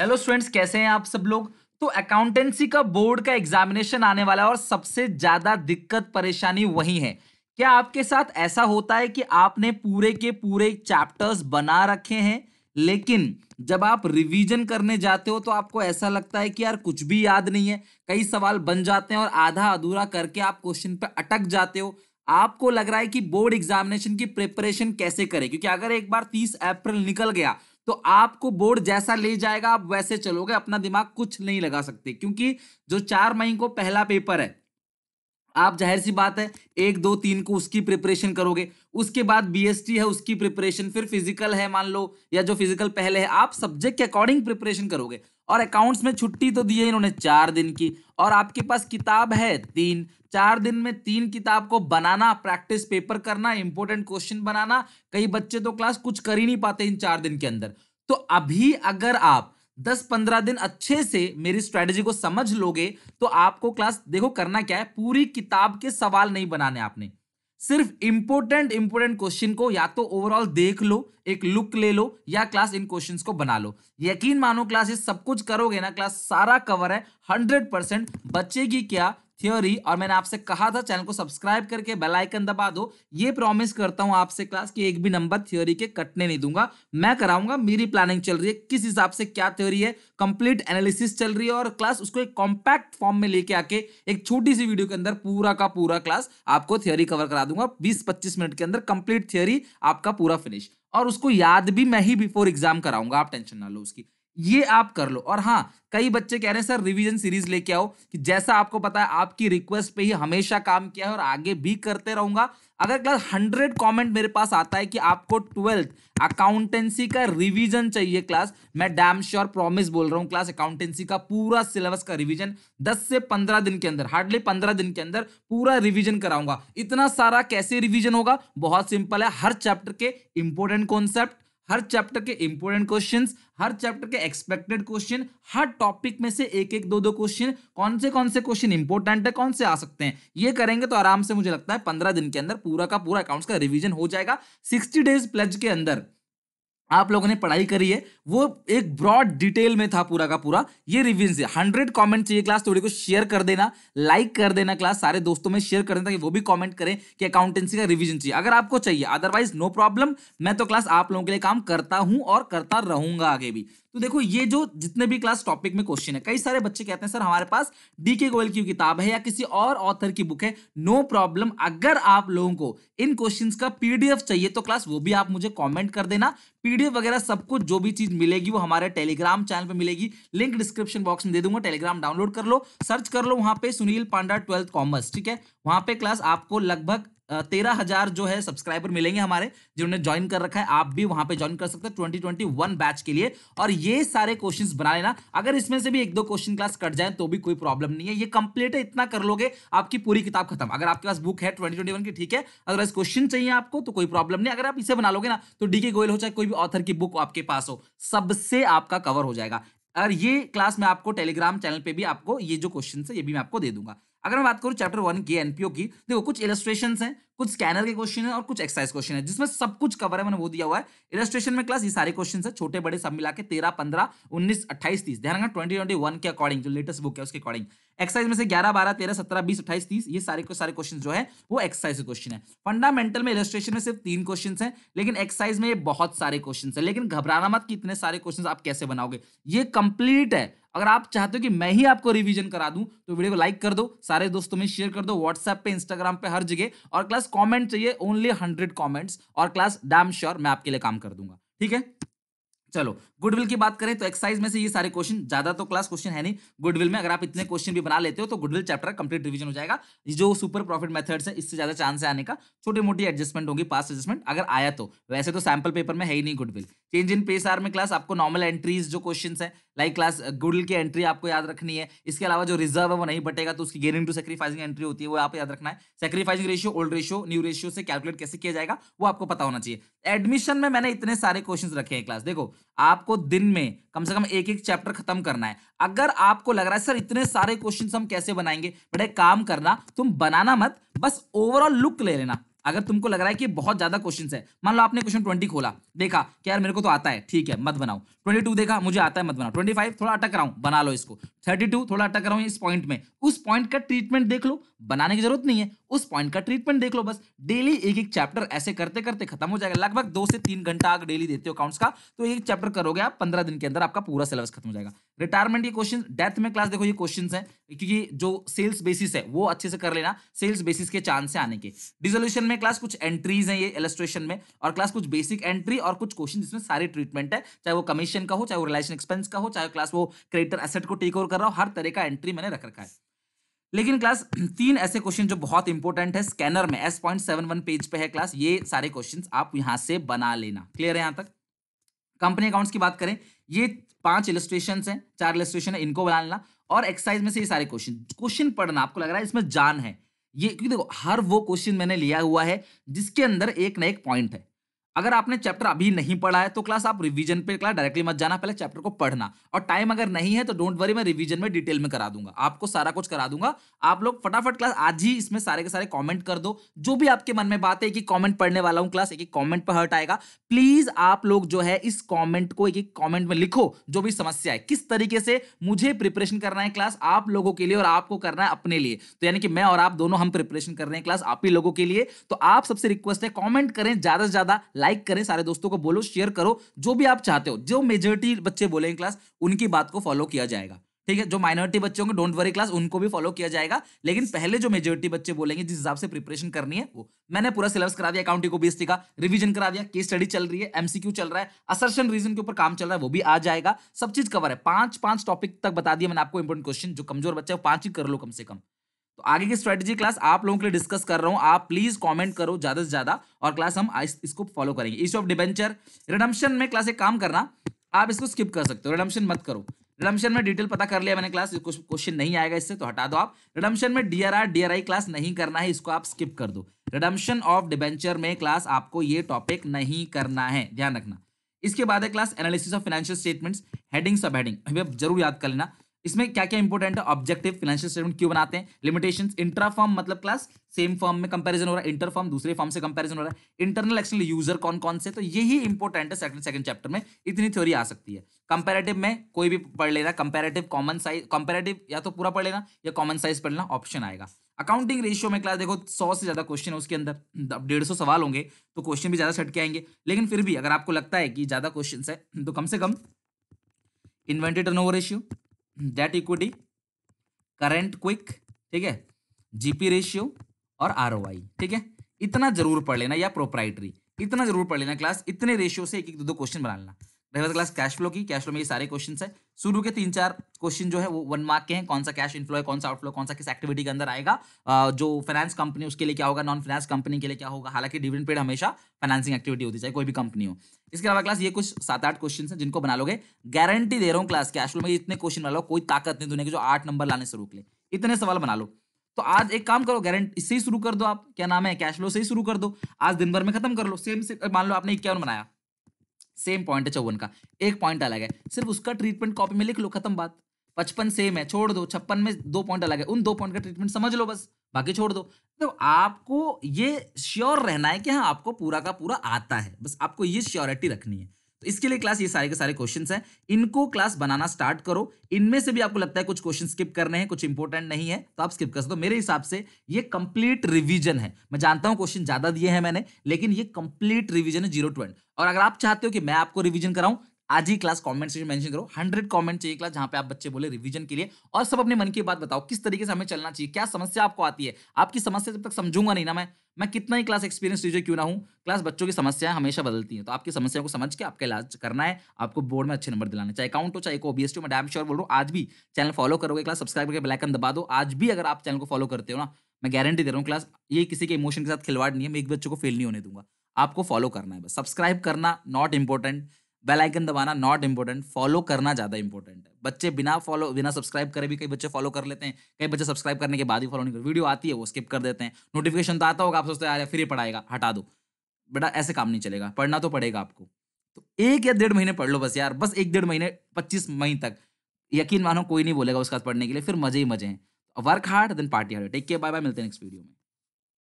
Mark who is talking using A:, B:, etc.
A: hello students कैसे हैं आप सब लोग तो अकाउंटेंसी का बोर्ड का एग्जामिनेशन आने वाला है और सबसे ज्यादा दिक्कत परेशानी वही है क्या आपके साथ ऐसा होता है कि आपने पूरे के पूरे चैप्टर्स बना रखे हैं लेकिन जब आप रिवीजन करने जाते हो तो आपको ऐसा लगता है कि यार कुछ भी याद नहीं है कई सवाल बन जाते हैं और आधा अधूरा करके आप क्वेश्चन पे अटक जाते हो आपको लग रहा है कि बोर्ड एग्जामिनेशन की प्रिपरेशन कैसे करें क्योंकि अगर एक बार 30 अप्रैल निकल गया तो आपको बोर्ड जैसा ले जाएगा आप वैसे चलोगे अपना दिमाग कुछ नहीं लगा सकते क्योंकि जो चार मई को पहला पेपर है आप जाहिर सी बात है एक दो तीन को उसकी प्रिपरेशन करोगे उसके बाद बीएसटी है उसकी प्रिपरेशन फिर फिजिकल है मान लो या जो फिजिकल पहले है आप सब्जेक्ट के अकॉर्डिंग प्रिपरेशन करोगे और अकाउंट्स में छुट्टी तो दी है इन्होंने चार दिन की और आपके पास किताब है तीन चार दिन में तीन किताब को बनाना प्रैक्टिस पेपर करना इंपॉर्टेंट क्वेश्चन बनाना कई बच्चे तो क्लास कुछ कर ही नहीं पाते इन चार दिन के अंदर तो अभी अगर आप दस पंद्रह दिन अच्छे से मेरी स्ट्रेटेजी को समझ लोगे तो आपको क्लास देखो करना क्या है पूरी किताब के सवाल नहीं बनाने आपने सिर्फ इंपोर्टेंट इंपोर्टेंट क्वेश्चन को या तो ओवरऑल देख लो एक लुक ले लो या क्लास इन क्वेश्चन को बना लो यकीन मानो क्लास ये सब कुछ करोगे ना क्लास सारा कवर है हंड्रेड परसेंट बच्चे की क्या थ्योरी और मैंने आपसे कहा था चैनल को सब्सक्राइब करके बेल आइकन दबा दो ये प्रॉमिस करता हूं आपसे क्लास कि एक भी नंबर थ्योरी के कटने नहीं दूंगा मैं कराऊंगा मेरी प्लानिंग चल रही है किस हिसाब से क्या थ्योरी है कंप्लीट एनालिसिस चल रही है और क्लास उसको एक कॉम्पैक्ट फॉर्म में लेके आके एक छोटी सी वीडियो के अंदर पूरा का पूरा क्लास आपको थ्योरी कवर करा दूंगा बीस पच्चीस मिनट के अंदर कंप्लीट थ्योरी आपका पूरा फिनिश और उसको याद भी मैं ही बिफोर एग्जाम कराऊंगा आप टेंशन ना लो उसकी ये आप कर लो और हाँ कई बच्चे कह रहे हैं सर रिवीजन सीरीज लेके आओ कि जैसा आपको पता है आपकी रिक्वेस्ट पे ही हमेशा काम किया है और आगे भी करते रहूंगा अगर क्लास हंड्रेड कमेंट मेरे पास आता है कि आपको ट्वेल्थ अकाउंटेंसी का रिवीजन चाहिए क्लास मैं डैम श्योर प्रॉमिस बोल रहा हूँ क्लास अकाउंटेंसी का पूरा सिलेबस का रिविजन दस से पंद्रह दिन के अंदर हार्डली पंद्रह दिन के अंदर पूरा रिविजन कराऊंगा इतना सारा कैसे रिविजन होगा बहुत सिंपल है हर चैप्टर के इंपोर्टेंट कॉन्सेप्ट हर चैप्टर के इंपोर्टेंट क्वेश्चन हर चैप्टर के एक्सपेक्टेड क्वेश्चन हर टॉपिक में से एक एक दो दो क्वेश्चन कौन से कौन से क्वेश्चन इंपोर्टेंट है कौन से आ सकते हैं ये करेंगे तो आराम से मुझे लगता है पंद्रह दिन के अंदर पूरा का पूरा अकाउंट्स का रिविजन हो जाएगा सिक्सटी डेज प्लेज के अंदर आप लोगों ने पढ़ाई करी है वो एक ब्रॉड डिटेल में था पूरा का पूरा ये रिव्यूज है हंड्रेड कमेंट चाहिए क्लास थोड़ी को शेयर कर देना लाइक कर देना क्लास सारे दोस्तों में शेयर कर देना कि वो भी कमेंट करें कि अकाउंटेंसी का रिविजन चाहिए अगर आपको चाहिए अदरवाइज नो प्रॉब्लम मैं तो क्लास आप लोगों के लिए काम करता हूं और करता रहूंगा आगे भी तो देखो ये जो जितने भी क्लास टॉपिक में क्वेश्चन है कई सारे बच्चे कहते हैं सर हमारे पास डी के गोयल की किताब है या किसी और ऑथर की बुक है नो प्रॉब्लम अगर आप लोगों को इन क्वेश्चन का पीडीएफ चाहिए तो क्लास वो भी आप मुझे कॉमेंट कर देना पीडीएफ वगैरह सब कुछ जो भी चीज मिलेगी वो हमारे टेलीग्राम चैनल पर मिलेगी लिंक डिस्क्रिप्शन बॉक्स में दे दूंगा टेलीग्राम डाउनलोड कर लो सर्च कर लो वहां पे सुनील पांडा ट्वेल्थ कॉमर्स ठीक है वहां पे क्लास आपको लगभग तेरह हजार जो है सब्सक्राइबर मिलेंगे हमारे जिन्होंने ज्वाइन कर रखा है आप भी वहां पे ज्वाइन कर सकते हैं ट्वेंटी ट्वेंटी वन बैच के लिए और ये सारे क्वेश्चंस बना लेना अगर इसमें से भी एक दो क्वेश्चन क्लास कट जाए तो भी कोई प्रॉब्लम नहीं है ये कंप्लीट है इतना कर लोगे आपकी पूरी किताब खत्म अगर आपके पास बुक है ट्वेंटी की ठीक है अदरवाइज क्वेश्चन चाहिए आपको तो कोई प्रॉब्लम नहीं अगर आप इसे बना लोगे ना तो डी गोयल हो चाहे कोई भी ऑथर की बुक आपके पास हो सबसे आपका कवर हो जाएगा अगर ये क्लास मैं आपको टेलीग्राम चैनल पर भी आपको ये जो क्वेश्चन है ये भी मैं आपको दे दूंगा अगर मैं बात करूं चैप्टर वन की एनपीओ की देखो कुछ इलस्ट्रेशन है कुछ स्कैनर के क्वेश्चन है और कुछ एक्सरसाइज क्वेश्चन है जिसमें सब कुछ कवर है मैंने वो दिया हुआ है इलस्ट्रेशन में क्लास ये सारे क्वेश्चन है छोटे बड़े सब मिला के तेरह पंद्रह उन्नीस अट्ठाईस तीस ध्यान ट्वेंटी ट्वेंटी वन के अकॉर्डिंग जो लेटेस्ट बुक है उसके अकॉर्डिंग एक्सरसाइज में से ग्यारह बारह तेरह सत्रह बीस अट्ठाईस तीस ये सारे को सारे क्वेश्चन जो है वो एक्सरसाइज के क्वेश्चन है फंडामेंटल में इलस्ट्रेशन में सिर्फ तीन क्वेश्चन है लेकिन एक्सरसाइज में बहुत सारे क्वेश्चन है लेकिन घबराना मत कि इतने सारे क्वेश्चन आप कैसे बनाओगे ये कंप्लीट है अगर आप चाहते हो कि मैं ही आपको रिवीजन करा दूं तो वीडियो को लाइक कर दो सारे दोस्तों में शेयर कर दो व्हाट्सएप पे इंस्टाग्राम पे हर जगह और क्लास बस कमेंट चाहिए ओनली हंड्रेड कमेंट्स और क्लास डैम श्योर मैं आपके लिए काम कर दूंगा ठीक है चलो गुडविल की बात करें तो एक्सरसाइज में से ये सारे क्वेश्चन ज्यादा तो क्लास क्वेश्चन है नहीं गुडविल में अगर आप इतने क्वेश्चन भी बना लेते हो तो गुडविल चैप्टर कंप्लीट रिवीजन हो जाएगा जो सुपर प्रॉफिट मेथड्स है इससे ज्यादा चांस है आने का छोटी मोटी एडजस्टमेंट होगी पास एडजस्टमेंट अगर आया तो वैसे तो सैम्पल पेपर में है ही नहीं goodwill change in P S R में क्लास आपको नॉर्मल एंट्रीज जो क्वेश्चन है लाइक क्लास गुडविल की एंट्री आपको याद रखनी है इसके अलावा जो रिजर्व है वो नहीं बटेगा तो उसकी गेनिंग टू सेक्रीफाइसिंग एंट्री होती है वो आप याद रखना है sacrificing ratio old ratio new ratio से कैलकुलेट कैसे किया जाएगा वो आपको पता होना चाहिए एडमिशन में मैंने इतने सारे क्वेश्चन रखे हैं क्लास देखो आपको दिन में कम से कम एक एक चैप्टर खत्म करना है अगर आपको लग रहा है सर इतने सारे क्वेश्चन हम कैसे बनाएंगे बड़े काम करना तुम बनाना मत बस ओवरऑल लुक ले लेना अगर तुमको लग रहा है कि बहुत ज्यादा क्वेश्चन है मान लो आपने क्वेश्चन ट्वेंटी खोला देखा कि यार मेरे को तो आता है ठीक है मत बनाओ ट्वेंटी टू देखा मुझे आता है मत बनाओ ट्वेंटी फाइव थोड़ा अटक रहा हूं बना लो इसको थर्टी टू थोड़ा अटक रहा हूं इस पॉइंट में उस पॉइंट का ट्रीटमेंट देख लो बनाने की जरूरत नहीं है उस पॉइंट का ट्रीटमेंट देख लो बस डेली एक एक चैप्टर ऐसे करते करते खत्म हो जाएगा लगभग दो से तीन घंटा अगर डेली देते हो अकाउंट्स का तो एक चैप्टर करोगे आप पंद्रह दिन के अंदर आपका पूरा सिलेबस खत्म हो जाएगा रिटायरमेंट के क्वेश्चन डेथ में क्लास देखो ये क्वेश्चन है क्योंकि जो सेल्स बेसिस है वो अच्छे से कर लेना सेल्स बेसिस के चांस से आने के डिजोल्यूशन में क्लास कुछ एंट्रीज है ये इलेस्ट्रेशन में और क्लास कुछ बेसिक एंट्री और कुछ क्वेश्चन जिसमें सारे ट्रीटमेंट है चाहे वो कमीशन का हो चाहे वो रिलेशन एक्सपेंस का हो चाहे क्लास वो क्रेडिटर एसेट को टेक ओवर कर रहा हो हर तरह का एंट्री मैंने रख रखा है लेकिन क्लास तीन ऐसे क्वेश्चन जो बहुत इंपॉर्टेंट है स्कैनर में S point seven one page पे है क्लास ये सारे क्वेश्चन आप यहाँ से बना लेना क्लियर है यहाँ तक कंपनी अकाउंट्स की बात करें ये पांच इलेस्ट्रेशन हैं चार इलेस्ट्रेशन है इनको बना लेना और एक्सरसाइज में से ये सारे क्वेश्चन क्वेश्चन पढ़ना आपको लग रहा है इसमें जान है ये क्योंकि देखो हर वो क्वेश्चन मैंने लिया हुआ है जिसके अंदर एक ना एक पॉइंट है अगर आपने चैप्टर अभी नहीं पढ़ा है तो क्लास आप रिवीजन पे क्लास डायरेक्टली मत जाना पहले चैप्टर को पढ़ना और टाइम अगर नहीं है तो डोंट वरी मैं रिवीजन में डिटेल में करा दूंगा आपको सारा कुछ करा दूंगा आप लोग फटाफट क्लास आज ही इसमें सारे के सारे कमेंट कर दो जो भी आपके मन में बात है एक कॉमेंट पढ़ने वाला हूँ क्लास एक कॉमेंट पर हट आएगा प्लीज आप लोग जो है इस कॉमेंट को एक एक कॉमेंट में लिखो जो भी समस्या है किस तरीके से मुझे प्रिपरेशन करना है क्लास आप लोगों के लिए और आपको करना है अपने लिए तो यानी कि मैं और आप दोनों हम प्रिपरेशन कर रहे हैं क्लास आप ही लोगों के लिए तो आप सबसे रिक्वेस्ट है कॉमेंट करें ज्यादा से ज्यादा लाइक करें सारे दोस्तों को बोलो शेयर करो जो भी आप चाहते हो जो मेजोरिटी बच्चे बोलेंगे क्लास उनकी बात को फॉलो किया जाएगा ठीक है जो माइनॉरिटी बच्चे होंगे डोंट वरी क्लास उनको भी फॉलो किया जाएगा लेकिन पहले जो मेजोरिटी बच्चे बोलेंगे जिस हिसाब से प्रिपरेशन करनी है वो मैंने पूरा सिलेबस करा दिया अकाउंटिंग को ओबीएसटी का रिवीजन करा दिया केस स्टडी चल रही है एमसीक्यू चल रहा है असर्शन रीजन के ऊपर काम चल रहा है वो भी आ जाएगा सब चीज कवर है पांच पांच टॉपिक तक बता दिया मैंने आपको इंपॉर्टेंट क्वेश्चन जो कमजोर बच्चा है पांच ही कर लो कम से कम तो आगे की स्ट्रेटेजी क्लास आप लोगों के लिए डिस्कस कर रहा हूं आप प्लीज कमेंट करो ज्यादा से ज्यादा और क्लास हम इसको फॉलो करेंगे इश्यू ऑफ डिबेंचर रिडम्शन में क्लास एक काम करना आप इसको स्किप कर सकते हो रिडम्शन मत करो रिडम्शन में डिटेल पता कर लिया मैंने क्लास कुछ क्वेश्चन नहीं आएगा इससे तो हटा दो आप रिडम्शन में डीआरआर डीआरआई क्लास नहीं करना है इसको आप स्किप कर दो रिडम्शन ऑफ डिबेंचर में क्लास आपको ये टॉपिक नहीं करना है ध्यान रखना इसके बाद है class analysis of financial statements heading subheading अभी आप जरूर याद कर लेना इसमें क्या क्या इंपॉर्टेंट है ऑब्जेक्टिव फाइनेंशियल स्टेटमेंट क्यों बनाते हैं लिमिटेशन इंट्रा फॉर्म मतलब क्लास सेम फॉर्म में कंपैरिजन हो रहा है इंटर फॉर्म दूसरे फॉर्म से कंपैरिजन हो रहा है इंटरनल एक्सटर्नल यूजर कौन कौन से तो यही इंपॉर्टेंट है सेकंड सेकंड चैप्टर में इतनी थ्योरी आ सकती है कंपेरेटिव में कोई भी पढ़ लेना कंपेरेटिव कॉमन साइज कंपेरेटिव या तो पूरा पढ़ लेना या कॉमन साइज पढ़ लेना ऑप्शन आएगा अकाउंटिंग रेशियो में क्लास देखो सौ से ज्यादा क्वेश्चन है उसके अंदर डेढ़ सौ सवाल होंगे तो क्वेश्चन भी ज्यादा छटके आएंगे लेकिन फिर भी अगर आपको लगता है कि ज्यादा क्वेश्चन है तो कम से कम inventory turnover ratio debt equity current quick ठीक है जीपी रेशियो और आरओआई ठीक है इतना जरूर पढ़ लेना या प्रोप्राइटरी इतना जरूर पढ़ लेना क्लास इतने रेशियो से एक एक दो दो क्वेश्चन बना लेना रहेगा क्लास कैश फ्लो की कैश फ्लो में ये सारे क्वेश्चन है शुरू के तीन चार क्वेश्चन जो है वो वन मार्क के हैं कौन सा कैश इन्फ्लो है कौन सा आउटफ्लो कौन सा किस एक्टिविटी के अंदर आएगा जो फाइनेंस कंपनी उसके लिए क्या होगा नॉन फाइनेंस कंपनी के लिए क्या होगा हालांकि डिविडेंड पेड हमेशा फाइनेंसिंग एक्टिविटी होती चाहिए कोई भी कंपनी हो इसके अलावा क्लास ये कुछ सात आठ क्वेश्चन है जिनको बना लोगे गारंटी दे रहा हूँ क्लास कैश फ्लो में इतने क्वेश्चन बना लो कोई ताकत नहीं दुनिया की जो आठ नंबर लाने से रोक ले इतने सवाल बना लो तो आज एक काम करो गारंटी इससे ही शुरू कर दो आप क्या नाम है कैश फ्लो से ही शुरू कर दो आज दिन भर में खत्म कर लो सेम से मान लो आपने इक्यावन बनाया सेम पॉइंट है चौवन का एक पॉइंट अलग है सिर्फ उसका ट्रीटमेंट कॉपी में लिख लो खत्म बात पचपन सेम है छोड़ दो छप्पन में दो पॉइंट अलग है उन दो पॉइंट का ट्रीटमेंट समझ लो बस बाकी छोड़ दो तो आपको ये श्योर रहना है कि हाँ आपको पूरा का पूरा आता है बस आपको ये श्योरिटी रखनी है तो इसके लिए क्लास ये सारे के सारे क्वेश्चंस हैं इनको क्लास बनाना स्टार्ट करो इनमें से भी आपको लगता है कुछ क्वेश्चन स्किप करने हैं कुछ इंपॉर्टेंट नहीं है तो आप स्किप कर सकते हो मेरे हिसाब से ये कंप्लीट रिवीजन है मैं जानता हूं क्वेश्चन ज्यादा दिए हैं मैंने लेकिन ये कंप्लीट रिवीजन है जीरो ट्वेंट और अगर आप चाहते हो कि मैं आपको रिविजन कराऊं आज ही क्लास कमेंट सेक्शन मेंशन करो हंड्रेड कमेंट चाहिए क्लास जहां पे आप बच्चे बोले रिवीजन के लिए और सब अपने मन की बात बताओ किस तरीके से हमें चलना चाहिए क्या समस्या आपको आती है आपकी समस्या जब तक समझूंगा नहीं ना मैं मैं कितना ही क्लास एक्सपीरियंस लीजिए क्यों ना हूँ क्लास बच्चों की समस्याएं हमेशा बदलती हैं तो आपकी समस्या को समझ के आपका इलाज करना है आपको बोर्ड में अच्छे नंबर दिलाने चाहे अकाउंट हो चाहे को टी मैं डैम श्योर बोल रहा हूँ आज भी चैनल फॉलो करोगे क्लास सब्सक्राइब करके बेलाइकन दबा दो आज भी अगर आप चैनल को फॉलो करते हो ना मैं गारंटी दे रहा हूँ क्लास ये किसी के इमोशन के साथ खिलवाड़ नहीं है मैं एक बच्चों को फेल नहीं होने दूंगा आपको फॉलो करना है बस सब्सक्राइब करना नॉट इंपॉर्टेंट बेल आइकन दबाना नॉट इंपॉर्टेंट फॉलो करना ज़्यादा इंपॉर्टेंट है बच्चे बिना फॉलो बिना सब्सक्राइब करे भी कई बच्चे फॉलो कर लेते हैं कई बच्चे सब्सक्राइब करने के बाद ही फॉलो नहीं करते वीडियो आती है वो स्किप कर देते हैं नोटिफिकेशन तो आता होगा आप सोचते हैं फिर ही पढ़ाएगा हटा दो बेटा ऐसे काम नहीं चलेगा पढ़ना तो पड़ेगा आपको तो एक या डेढ़ महीने पढ़ लो बस यार बस एक डेढ़ महीने पच्चीस मई तक यकीन मानो कोई नहीं बोलेगा उसका पढ़ने के लिए फिर मजे ही मजे हैं work hard then party hard take care bye bye मिलते हैं नेक्स्ट वीडियो में